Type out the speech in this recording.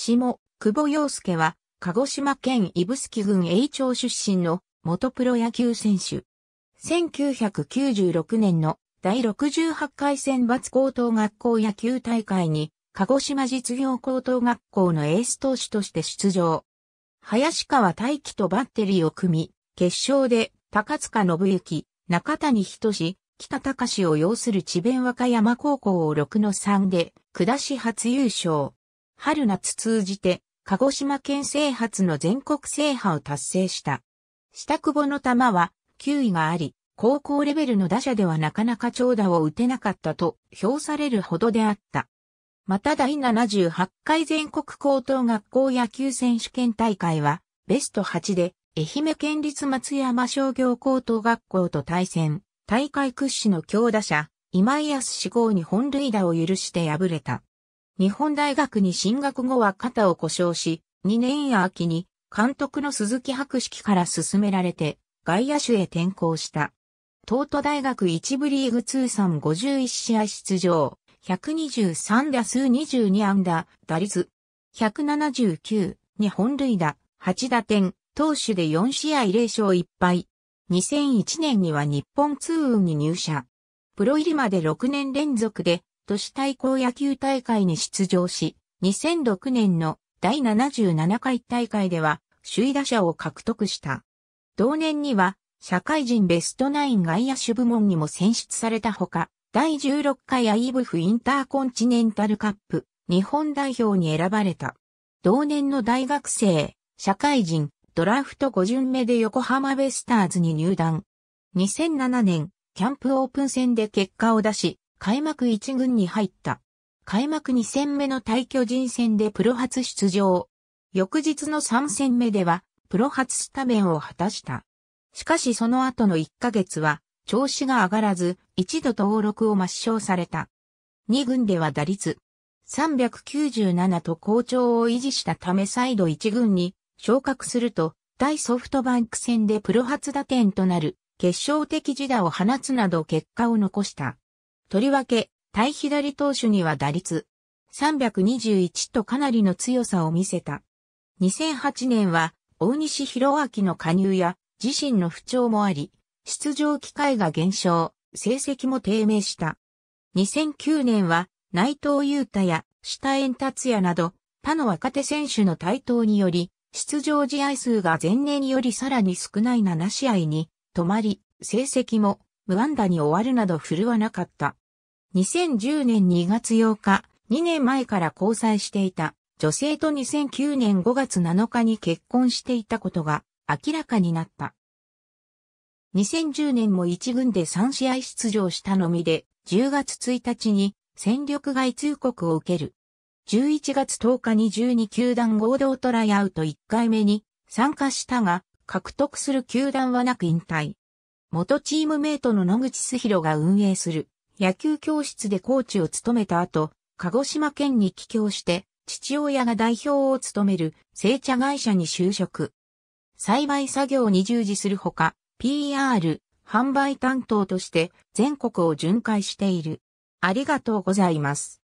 下、久保洋介は、鹿児島県指宿郡永町出身の元プロ野球選手。1996年の第68回選抜高等学校野球大会に、鹿児島実業高等学校のエース投手として出場。林川大輝とバッテリーを組み、決勝で高塚信之、中谷仁、北隆を擁する智弁和歌山高校を6の3で下し初優勝。春夏通じて、鹿児島県制発の全国制覇を達成した。下久保の球は、球威があり、高校レベルの打者ではなかなか長打を打てなかったと評されるほどであった。また第78回全国高等学校野球選手権大会は、ベスト8で、愛媛県立松山商業高等学校と対戦、大会屈指の強打者、今井康志号に本塁打を許して敗れた。日本大学に進学後は肩を故障し、2年や秋に監督の鈴木博識から勧められて外野手へ転向した。東都大学1部リーグ通算51試合出場、123打数22安打、打率179、2本塁打、8打点、投手で4試合0勝1敗。2001年には日本通運に入社。プロ入りまで6年連続で都市対抗野球大会に出場し、2006年の第77回大会では首位打者を獲得した。同年には社会人ベストナイン外野手部門にも選出されたほか、第16回アイブフインターコンチネンタルカップ日本代表に選ばれた。同年の大学生、社会人、ドラフト5巡目で横浜ベスターズに入団。2007年、キャンプオープン戦で結果を出し、開幕1軍に入った。開幕2戦目の対巨人戦でプロ初出場。翌日の3戦目では、プロ初スタメンを果たした。しかしその後の1ヶ月は、調子が上がらず、一度登録を抹消された。2軍では打率397と好調を維持したため再度1軍に昇格すると、対ソフトバンク戦でプロ初打点となる決勝的自打を放つなど結果を残した。とりわけ、対左投手には打率321とかなりの強さを見せた。2008年は大西博明の加入や自身の不調もあり、出場機会が減少、成績も低迷した。2009年は内藤裕太や下円達也など他の若手選手の台頭により、出場試合数が前年よりさらに少ない7試合に止まり、成績も無安打に終わるなど振るわなかった。2010年2月8日、2年前から交際していた女性と2009年5月7日に結婚していたことが明らかになった。2010年も1軍で3試合出場したのみで、10月1日に戦力外通告を受ける。11月10日に12球団合同トライアウト1回目に参加したが、獲得する球団はなく引退。元チームメイトの野口すひろが運営する野球教室でコーチを務めた後、鹿児島県に帰郷して、父親が代表を務める製茶会社に就職。栽培作業に従事するほか、PR、販売担当として全国を巡回している。ありがとうございます。